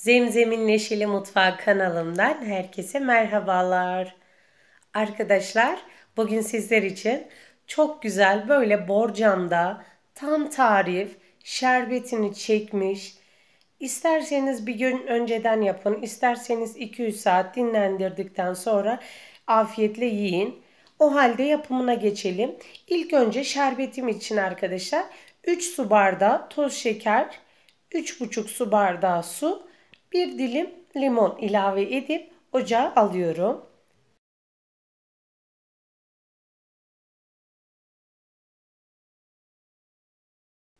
Zemzem'in Neşeli Mutfağı kanalımdan herkese merhabalar. Arkadaşlar bugün sizler için çok güzel böyle borcamda tam tarif şerbetini çekmiş. İsterseniz bir gün önceden yapın, isterseniz 2-3 saat dinlendirdikten sonra afiyetle yiyin. O halde yapımına geçelim. İlk önce şerbetim için arkadaşlar 3 su bardağı toz şeker, 3,5 su bardağı su, bir dilim limon ilave edip ocağa alıyorum.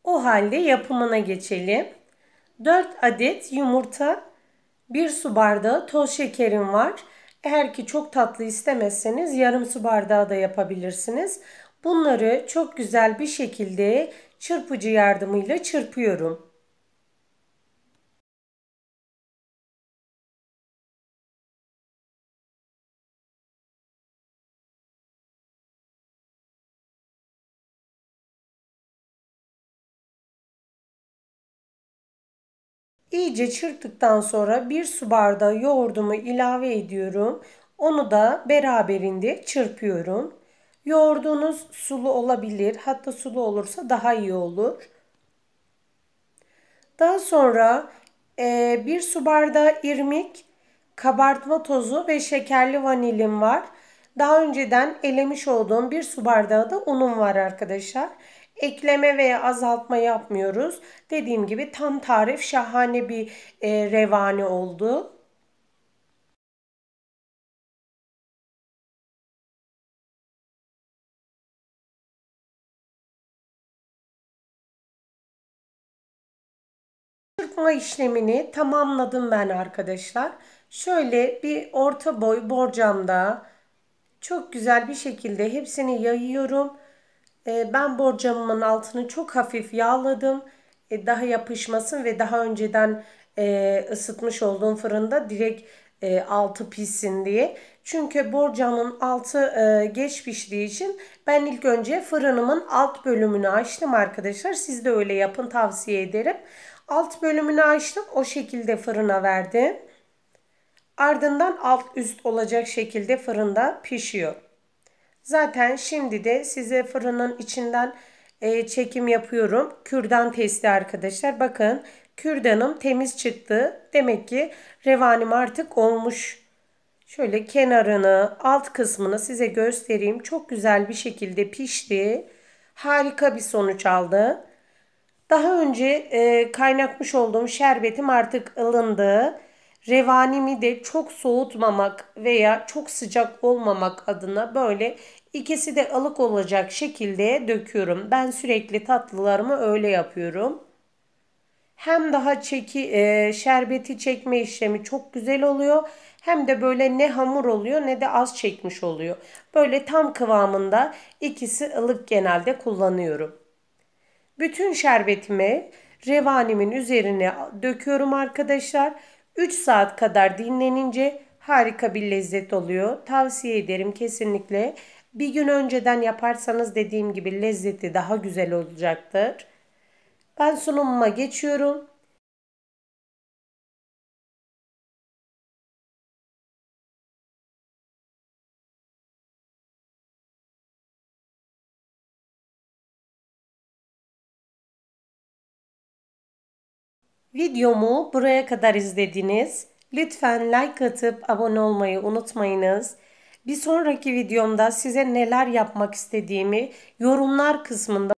O halde yapımına geçelim. 4 adet yumurta, 1 su bardağı toz şekerim var. Eğer ki çok tatlı istemezseniz yarım su bardağı da yapabilirsiniz. Bunları çok güzel bir şekilde çırpıcı yardımıyla çırpıyorum. İyice çırptıktan sonra bir su bardağı yoğurdumu ilave ediyorum. Onu da beraberinde çırpıyorum. Yoğurdunuz sulu olabilir. Hatta sulu olursa daha iyi olur. Daha sonra e, bir su bardağı irmik, kabartma tozu ve şekerli vanilin var. Daha önceden elemiş olduğum bir su bardağı da unum var arkadaşlar ekleme veya azaltma yapmıyoruz. Dediğim gibi tam tarif şahane bir e, revani oldu. Çırpma işlemini tamamladım ben arkadaşlar. Şöyle bir orta boy borcamda çok güzel bir şekilde hepsini yayıyorum. Ee, ben borcamımın altını çok hafif yağladım. E, daha yapışmasın ve daha önceden e, ısıtmış olduğum fırında direkt e, altı pişsin diye. Çünkü borcamın altı geç piştiği için ben ilk önce fırınımın alt bölümünü açtım arkadaşlar. Siz de öyle yapın tavsiye ederim. Alt bölümünü açtım. O şekilde fırına verdim. Ardından alt üst olacak şekilde fırında pişiyor. Zaten şimdi de size fırının içinden e, çekim yapıyorum. Kürdan testi arkadaşlar. Bakın kürdanım temiz çıktı. Demek ki revanim artık olmuş. Şöyle kenarını, alt kısmını size göstereyim. Çok güzel bir şekilde pişti. Harika bir sonuç aldı. Daha önce e, kaynatmış olduğum şerbetim artık ılındı revanimi de çok soğutmamak veya çok sıcak olmamak adına böyle ikisi de alık olacak şekilde döküyorum. Ben sürekli tatlılarımı öyle yapıyorum. Hem daha çeki e, şerbeti çekme işlemi çok güzel oluyor. Hem de böyle ne hamur oluyor ne de az çekmiş oluyor. Böyle tam kıvamında ikisi ılık genelde kullanıyorum. Bütün şerbetimi revanimin üzerine döküyorum arkadaşlar. 3 saat kadar dinlenince harika bir lezzet oluyor. Tavsiye ederim kesinlikle. Bir gün önceden yaparsanız dediğim gibi lezzeti daha güzel olacaktır. Ben sunumuma geçiyorum. Videomu buraya kadar izlediniz. Lütfen like atıp abone olmayı unutmayınız. Bir sonraki videomda size neler yapmak istediğimi yorumlar kısmında